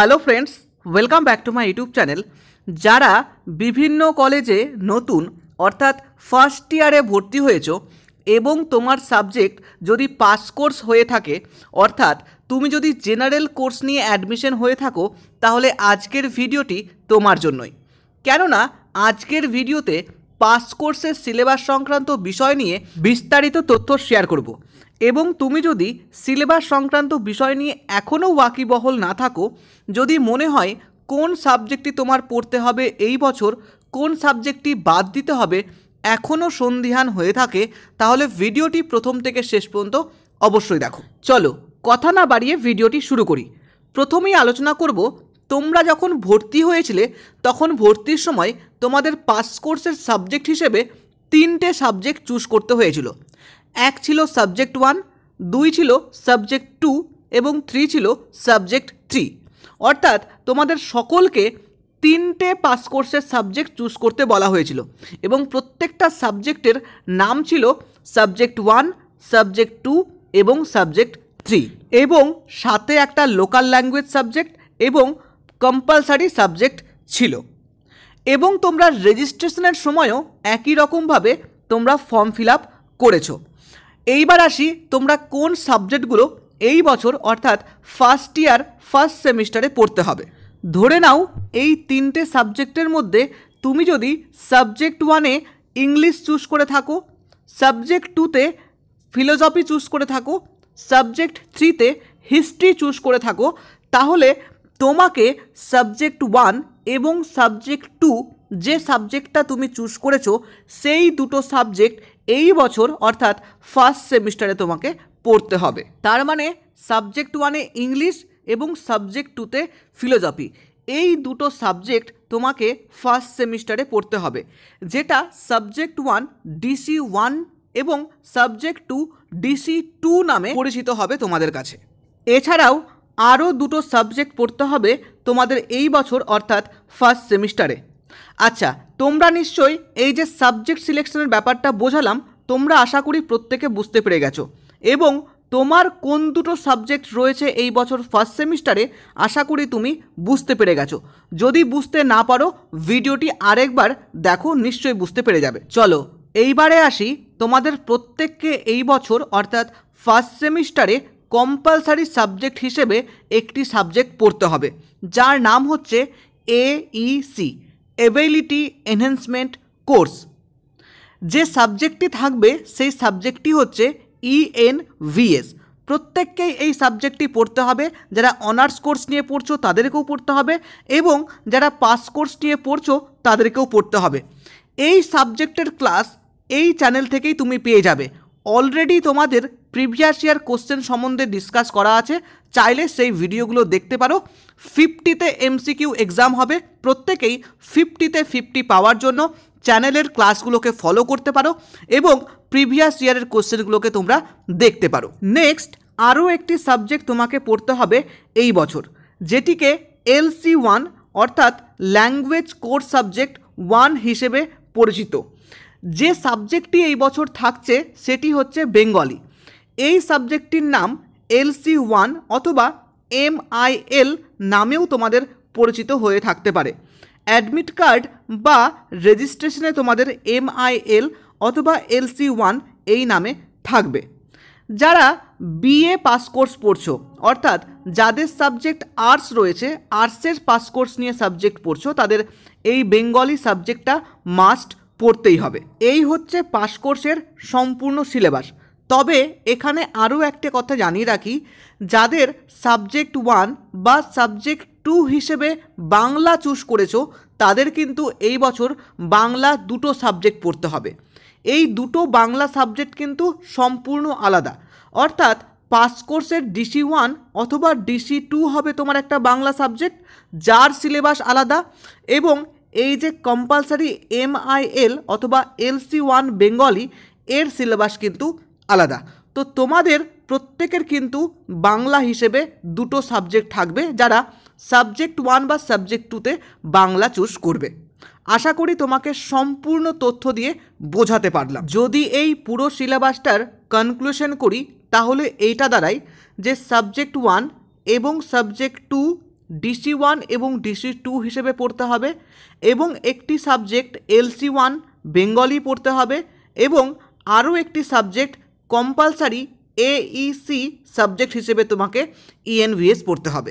hello friends welcome back to my YouTube channel যারা বিভিন্ন কলেজে নতুন অর্থাৎ ফার্স্ট ইয়ারে ভর্তি হয়েছ এবং তোমার সাবজেক্ট যদি পাস কোর্স হয়ে থাকে অর্থাৎ তুমি যদি জেনারেল কোর্স নিয়ে অ্যাডমিশন হয়ে থাকো তাহলে আজকের ভিডিওটি তোমার জন্যই কেননা আজকের ভিডিওতে পাস কোর্সের সিলেবাস সংক্রান্ত বিষয় নিয়ে বিস্তারিত তথ্য শেয়ার করব এবং তুমি যদি সিলেবাস সংক্রান্ত বিষয় নিয়ে এখনও ওয়াকিবহল না থাকো যদি মনে হয় কোন সাবজেক্টটি তোমার পড়তে হবে এই বছর কোন সাবজেক্টটি বাদ দিতে হবে এখনও সন্দিহান হয়ে থাকে তাহলে ভিডিওটি প্রথম থেকে শেষ পর্যন্ত অবশ্যই দেখো চলো কথা না বাড়িয়ে ভিডিওটি শুরু করি প্রথমেই আলোচনা করব তোমরা যখন ভর্তি হয়েছিলে তখন ভর্তির সময় তোমাদের পাস কোর্সের সাবজেক্ট হিসেবে তিনটে সাবজেক্ট চুজ করতে হয়েছিল এক ছিল সাবজেক্ট ওয়ান দুই ছিল সাবজেক্ট টু এবং থ্রি ছিল সাবজেক্ট থ্রি অর্থাৎ তোমাদের সকলকে তিনটে পাস কোর্সের সাবজেক্ট চুজ করতে বলা হয়েছিল এবং প্রত্যেকটা সাবজেক্টের নাম ছিল সাবজেক্ট ওয়ান সাবজেক্ট টু এবং সাবজেক্ট থ্রি এবং সাথে একটা লোকাল ল্যাঙ্গুয়েজ সাবজেক্ট এবং কম্পালসারি সাবজেক্ট ছিল এবং তোমরা রেজিস্ট্রেশনের সময়ও একই রকমভাবে তোমরা ফর্ম ফিল আপ করেছো এইবার আসি তোমরা কোন সাবজেক্টগুলো এই বছর অর্থাৎ ফার্স্ট ইয়ার ফার্স্ট সেমিস্টারে পড়তে হবে ধরে নাও এই তিনটে সাবজেক্টের মধ্যে তুমি যদি সাবজেক্ট ওয়ানে ইংলিশ চুজ করে থাকো সাবজেক্ট টুতে ফিলোজফি চুজ করে থাকো সাবজেক্ট থ্রিতে হিস্ট্রি চুজ করে থাকো তাহলে তোমাকে সাবজেক্ট ওয়ান এবং সাবজেক্ট টু যে সাবজেক্টটা তুমি চুজ করেছো সেই দুটো সাবজেক্ট এই বছর অর্থাৎ ফার্স্ট সেমিস্টারে তোমাকে পড়তে হবে তার মানে সাবজেক্ট ওয়ানে ইংলিশ এবং সাবজেক্ট টুতে ফিলোজফি এই দুটো সাবজেক্ট তোমাকে ফার্স্ট সেমিস্টারে পড়তে হবে যেটা সাবজেক্ট ওয়ান ডিসি ওয়ান এবং সাবজেক্ট টু ডিসি টু নামে পরিচিত হবে তোমাদের কাছে এছাড়াও আরও দুটো সাবজেক্ট পড়তে হবে তোমাদের এই বছর অর্থাৎ ফার্স্ট সেমিস্টারে আচ্ছা তোমরা নিশ্চয়ই এই যে সাবজেক্ট সিলেকশনের ব্যাপারটা বোঝালাম তোমরা আশা করি প্রত্যেকে বুঝতে পেরে গেছো এবং তোমার কোন দুটো সাবজেক্ট রয়েছে এই বছর ফার্স্ট সেমিস্টারে আশা করি তুমি বুঝতে পেরে গেছো যদি বুঝতে না পারো ভিডিওটি আরেকবার দেখো নিশ্চয়ই বুঝতে পেরে যাবে চলো এইবারে আসি তোমাদের প্রত্যেককে এই বছর অর্থাৎ ফার্স্ট সেমিস্টারে কম্পালসারি সাবজেক্ট হিসেবে একটি সাবজেক্ট পড়তে হবে যার নাম হচ্ছে A E C ability enhancement course যে সাবজেক্টটি থাকবে সেই সাবজেক্টটি হচ্ছে ইএনভিএস e প্রত্যেককেই এই সাবজেক্টটি পড়তে হবে যারা অনার্স কোর্স নিয়ে পড়ছো তাদেরকেও পড়তে হবে এবং যারা পাস কোর্স নিয়ে পড়ছো তাদেরকেও পড়তে হবে এই সাবজেক্টের ক্লাস এই চ্যানেল থেকেই তুমি পেয়ে যাবে অলরেডি তোমাদের প্রিভিয়াস ইয়ার কোশ্চেন সম্বন্ধে ডিসকাস করা আছে চাইলে সেই ভিডিওগুলো দেখতে পারো ফিফটিতে এমসিকিউ এক্সাম হবে প্রত্যেকেই ফিফটিতে ফিফটি পাওয়ার জন্য চ্যানেলের ক্লাসগুলোকে ফলো করতে পারো এবং প্রিভিয়াস ইয়ারের কোশ্চেনগুলোকে তোমরা দেখতে পারো নেক্সট আরও একটি সাবজেক্ট তোমাকে পড়তে হবে এই বছর যেটিকে এলসি ওয়ান অর্থাৎ ল্যাঙ্গুয়েজ কোর সাবজেক্ট ওয়ান হিসেবে পরিচিত যে সাবজেক্টটি এই বছর থাকছে সেটি হচ্ছে বেঙ্গলি এই সাবজেক্টটির নাম এলসি ওয়ান অথবা এমআইএল নামেও তোমাদের পরিচিত হয়ে থাকতে পারে অ্যাডমিট কার্ড বা রেজিস্ট্রেশনে তোমাদের এমআইএল অথবা এলসি ওয়ান এই নামে থাকবে যারা বিএ পাস কোর্স পড়ছো অর্থাৎ যাদের সাবজেক্ট আর্টস রয়েছে আর্টসের পাস কোর্স নিয়ে সাবজেক্ট পড়ছো তাদের এই বেঙ্গলি সাবজেক্টটা মাস্ট পড়তেই হবে এই হচ্ছে পাস কোর্সের সম্পূর্ণ সিলেবাস তবে এখানে আরও একটা কথা জানিয়ে রাখি যাদের সাবজেক্ট ওয়ান বা সাবজেক্ট টু হিসেবে বাংলা চুজ করেছ তাদের কিন্তু এই বছর বাংলা দুটো সাবজেক্ট পড়তে হবে এই দুটো বাংলা সাবজেক্ট কিন্তু সম্পূর্ণ আলাদা অর্থাৎ পাস কোর্সের ডিসি ওয়ান অথবা ডিসি টু হবে তোমার একটা বাংলা সাবজেক্ট যার সিলেবাস আলাদা এবং এই যে কম্পালসারি এমআইএল অথবা এলসি ওয়ান বেঙ্গলি এর সিলেবাস কিন্তু আলাদা তো তোমাদের প্রত্যেকের কিন্তু বাংলা হিসেবে দুটো সাবজেক্ট থাকবে যারা সাবজেক্ট ওয়ান বা সাবজেক্ট টুতে বাংলা চুজ করবে আশা করি তোমাকে সম্পূর্ণ তথ্য দিয়ে বোঝাতে পারলাম যদি এই পুরো সিলেবাসটার কনক্লুশন করি তাহলে এইটা দ্বারাই যে সাবজেক্ট ওয়ান এবং সাবজেক্ট টু ডিসি ওয়ান এবং ডিসি টু হিসেবে পড়তে হবে এবং একটি সাবজেক্ট এলসি ওয়ান বেঙ্গলি পড়তে হবে এবং আরও একটি সাবজেক্ট কম্পালসারি এইসি সাবজেক্ট হিসেবে তোমাকে ইএনভিএস e পড়তে হবে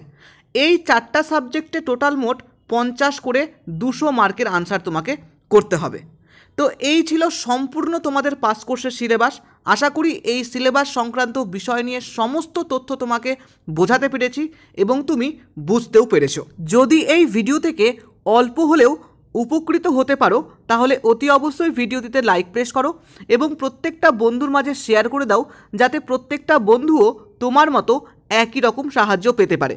এই চারটা সাবজেক্টে টোটাল মোট পঞ্চাশ করে দুশো মার্কের আনসার তোমাকে করতে হবে তো এই ছিল সম্পূর্ণ তোমাদের পাস কোর্সের সিলেবাস আশা করি এই সিলেবাস সংক্রান্ত বিষয় নিয়ে সমস্ত তথ্য তোমাকে বোঝাতে পেরেছি এবং তুমি বুঝতেও পেরেছো যদি এই ভিডিও থেকে অল্প হলেও উপকৃত হতে পারো তাহলে অতি অবশ্যই ভিডিওটিতে লাইক প্রেস করো এবং প্রত্যেকটা বন্ধুর মাঝে শেয়ার করে দাও যাতে প্রত্যেকটা বন্ধুও তোমার মতো একই রকম সাহায্য পেতে পারে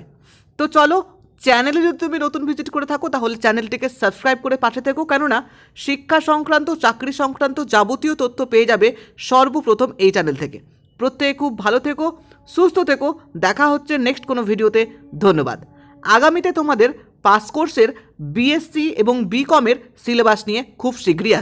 তো চলো চ্যানেলে যদি তুমি নতুন ভিজিট করে থাকো তাহলে চ্যানেলটিকে সাবস্ক্রাইব করে পাঠিয়ে থেকো কেননা শিক্ষা সংক্রান্ত চাকরি সংক্রান্ত যাবতীয় তথ্য পেয়ে যাবে সর্বপ্রথম এই চ্যানেল থেকে প্রত্যেকে খুব ভালো থেকো সুস্থ থেকো দেখা হচ্ছে নেক্সট কোনো ভিডিওতে ধন্যবাদ আগামীতে তোমাদের পাস কোর্সের বিএসসি এবং বিকমের সিলেবাস নিয়ে খুব শীঘ্রই আস